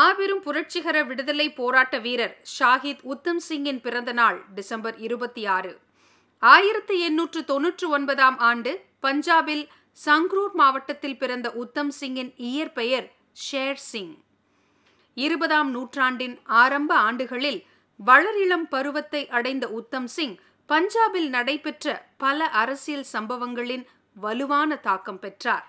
மாபெரும் புரட்சிகர விடுதலை போராட்ட வீரர் ஷாஹித் உத்தம் சிங்கின் பிறந்த நாள் டிசம்பர் இருபத்தி ஆறு ஆயிரத்தி எண்ணூற்று தொன்னூற்று ஒன்பதாம் ஆண்டு பஞ்சாபில் சங்ரூர் மாவட்டத்தில் பிறந்த உத்தம் சிங்கின் இயற்பெயர் ஷேர் சிங் இருபதாம் நூற்றாண்டின் ஆரம்ப ஆண்டுகளில் வளரிளம் பருவத்தை அடைந்த உத்தம் சிங் பஞ்சாபில் நடைபெற்ற பல அரசியல் சம்பவங்களின் வலுவான தாக்கம் பெற்றார்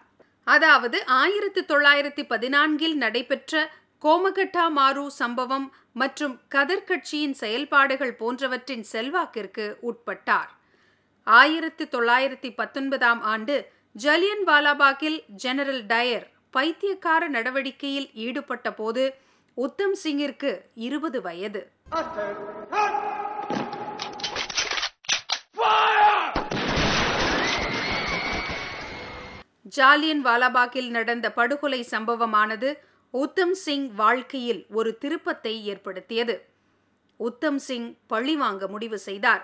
அதாவது ஆயிரத்தி தொள்ளாயிரத்தி பதினான்கில் நடைபெற்ற கோமகட்டா மாறு சம்பவம் மற்றும் கதர்கட்சியின் கட்சியின் செயல்பாடுகள் போன்றவற்றின் செல்வாக்கிற்கு உட்பட்டார் ஆயிரத்தி தொள்ளாயிரத்தி பத்தொன்பதாம் ஆண்டு ஜலியன் வாலாபாகில் ஜெனரல் டயர் பைத்தியக்கார நடவடிக்கையில் ஈடுபட்ட போது உத்தம் சிங்கிற்கு இருபது வயது ஜாலியன் வாலாபாகில் நடந்த படுகொலை சம்பவமானது உத்தம் சிங் வாழ்க்கையில் ஒரு திருப்பத்தை ஏற்படுத்தியது உத்தம் சிங் பழிவாங்க முடிவு செய்தார்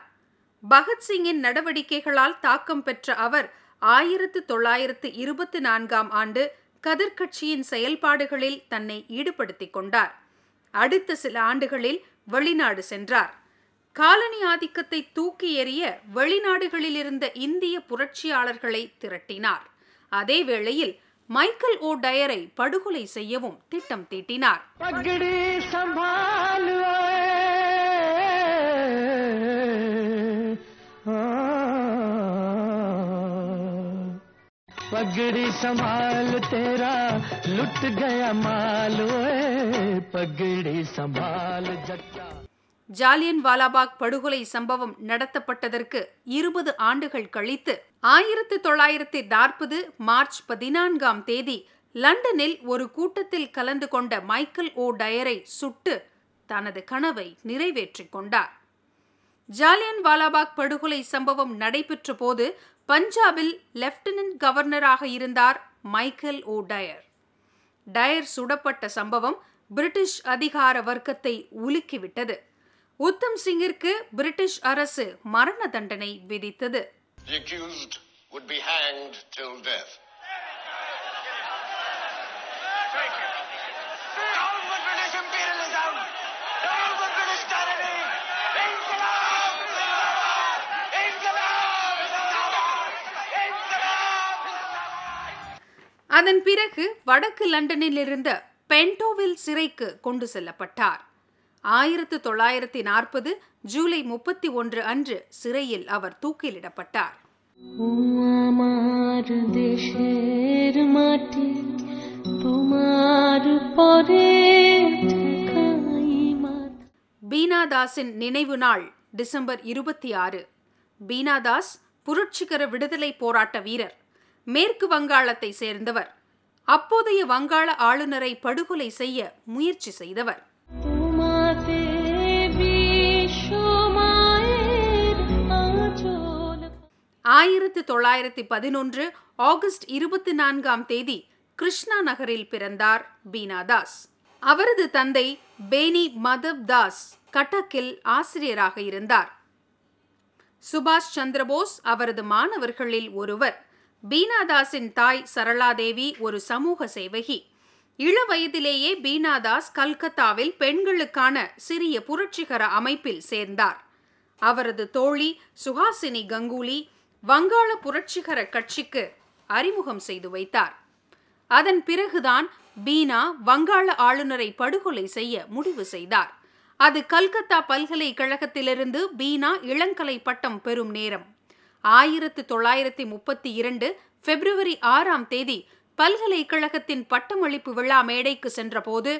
பகத்சிங்கின் நடவடிக்கைகளால் தாக்கம் பெற்ற அவர் ஆயிரத்து தொள்ளாயிரத்து இருபத்தி நான்காம் ஆண்டு கதிர்கட்சியின் செயல்பாடுகளில் தன்னை ஈடுபடுத்திக் கொண்டார் அடுத்த சில ஆண்டுகளில் வெளிநாடு சென்றார் காலனி ஆதிக்கத்தை தூக்கி எறிய வெளிநாடுகளில் இருந்த இந்திய புரட்சியாளர்களை திரட்டினார் அதே வேளையில் மைக்கேல் ஓ டயரை படுகொலை செய்யவும் திட்டம் தீட்டினார் पगड़ी संभाल தேரா லுட் गया माल पगड़ी संभाल ஜட்டா ஜாலியன் வாலாபாக் படுகொலை சம்பவம் நடத்தப்பட்டதற்கு இருபது ஆண்டுகள் கழித்து ஆயிரத்து தொள்ளாயிரத்தி நாற்பது மார்ச் பதினான்காம் தேதி லண்டனில் ஒரு கூட்டத்தில் கலந்து கொண்ட மைக்கேல் ஓ டயரை சுட்டு தனது கனவை நிறைவேற்றிக் கொண்டார் ஜாலியன் வாலாபாக் படுகொலை சம்பவம் நடைபெற்ற போது பஞ்சாபில் லெப்டினன்ட் கவர்னராக இருந்தார் மைக்கேல் ஓ டயர் டயர் சுடப்பட்ட சம்பவம் பிரிட்டிஷ் அதிகார வர்க்கத்தை உலுக்கிவிட்டது உத்தம் சிங்கிற்கு பிரிட்டிஷ் அரசு மரண தண்டனை விதித்தது அதன் பிறகு வடக்கு லண்டனில் இருந்த பென்டோவில் சிறைக்கு கொண்டு செல்லப்பட்டார் ஆயிரத்து தொள்ளாயிரத்தி நாற்பது ஜூலை முப்பத்தி ஒன்று அன்று சிறையில் அவர் தூக்கிலிடப்பட்டார் பீனாதாஸின் நினைவு நாள் டிசம்பர் இருபத்தி ஆறு பீனாதாஸ் புரட்சிகர விடுதலை போராட்ட வீரர் மேற்கு வங்காளத்தை சேர்ந்தவர் அப்போதைய வங்காள ஆளுநரை படுகொலை செய்ய முயற்சி செய்தவர் ஆயிரத்து தொள்ளாயிரத்தி பதினொன்று ஆகஸ்ட் இருபத்தி நான்காம் தேதி கிருஷ்ணா நகரில் பிறந்தார் பீனாதாஸ் அவரது தந்தை பேனி மதப் தாஸ் கட்டக்கில் ஆசிரியராக இருந்தார் சுபாஷ் சந்திரபோஸ் அவரது மாணவர்களில் ஒருவர் பீனாதாஸின் தாய் சரளாதேவி ஒரு சமூக சேவகி இள வயதிலேயே பீனாதாஸ் கல்கத்தாவில் பெண்களுக்கான சிறிய புரட்சிகர அமைப்பில் சேர்ந்தார் அவரது தோழி சுஹாசினி கங்குலி வங்காள புரட்சிகர கட்சிக்கு அறிமுகம் செய்து வைத்தார் அதன் பிறகுதான் பீனா வங்காள ஆளுநரை படுகொலை செய்ய முடிவு செய்தார் அது கல்கத்தா பல்கலைக்கழகத்திலிருந்து பீனா இளங்கலை பட்டம் பெறும் நேரம் ஆயிரத்து தொள்ளாயிரத்தி முப்பத்தி இரண்டு பிப்ரவரி ஆறாம் தேதி பல்கலைக்கழகத்தின் பட்டமளிப்பு விழா மேடைக்கு சென்றபோது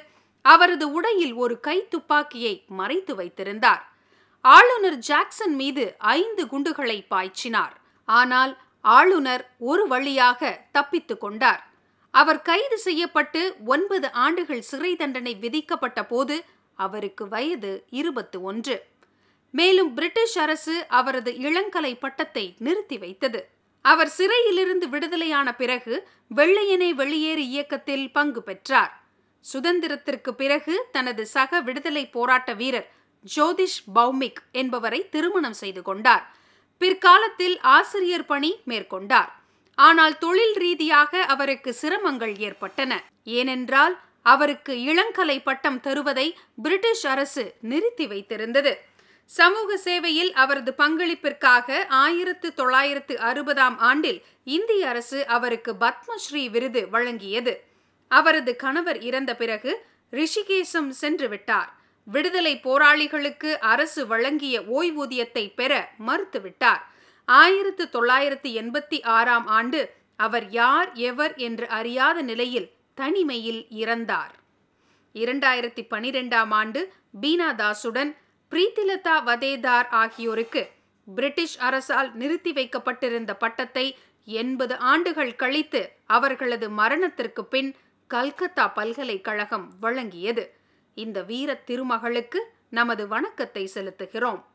அவரது உடையில் ஒரு கை துப்பாக்கியை மறைத்து வைத்திருந்தார் ஆளுநர் ஜாக்சன் மீது ஐந்து குண்டுகளை பாய்ச்சினார் ஆனால் ஆளுநர் ஒரு வழியாக தப்பித்து கொண்டார் அவர் கைது செய்யப்பட்டு ஒன்பது ஆண்டுகள் சிறை தண்டனை விதிக்கப்பட்ட போது அவருக்கு வயது இருபத்து ஒன்று மேலும் பிரிட்டிஷ் அரசு அவரது இளங்கலை பட்டத்தை நிறுத்தி வைத்தது அவர் சிறையிலிருந்து விடுதலையான பிறகு வெள்ளையனை வெளியேறு இயக்கத்தில் பங்கு பெற்றார் சுதந்திரத்திற்கு பிறகு தனது சக விடுதலை போராட்ட வீரர் ஜோதிஷ் பௌமிக் என்பவரை திருமணம் செய்து கொண்டார் பிற்காலத்தில் ஆசிரியர் பணி மேற்கொண்டார் ஆனால் தொழில் ரீதியாக அவருக்கு சிரமங்கள் ஏற்பட்டன ஏனென்றால் அவருக்கு இளங்கலை பட்டம் தருவதை பிரிட்டிஷ் அரசு நிறுத்தி வைத்திருந்தது சமூக சேவையில் அவரது பங்களிப்பிற்காக ஆயிரத்து தொள்ளாயிரத்து அறுபதாம் ஆண்டில் இந்திய அரசு அவருக்கு பத்மஸ்ரீ விருது வழங்கியது அவரது கணவர் இறந்த பிறகு ரிஷிகேசம் சென்று விட்டார் விடுதலை போராளிகளுக்கு அரசு வழங்கிய ஓய்வூதியத்தை பெற மறுத்துவிட்டார் ஆயிரத்து தொள்ளாயிரத்து எண்பத்தி ஆறாம் ஆண்டு அவர் யார் எவர் என்று அறியாத நிலையில் தனிமையில் இறந்தார் இரண்டாயிரத்தி பனிரெண்டாம் ஆண்டு பீனா தாசுடன் பிரீத்திலதா வதேதார் ஆகியோருக்கு பிரிட்டிஷ் அரசால் நிறுத்தி வைக்கப்பட்டிருந்த பட்டத்தை எண்பது ஆண்டுகள் கழித்து அவர்களது மரணத்திற்கு பின் கல்கத்தா பல்கலைக்கழகம் வழங்கியது இந்த வீர திருமகளுக்கு நமது வணக்கத்தை செலுத்துகிறோம்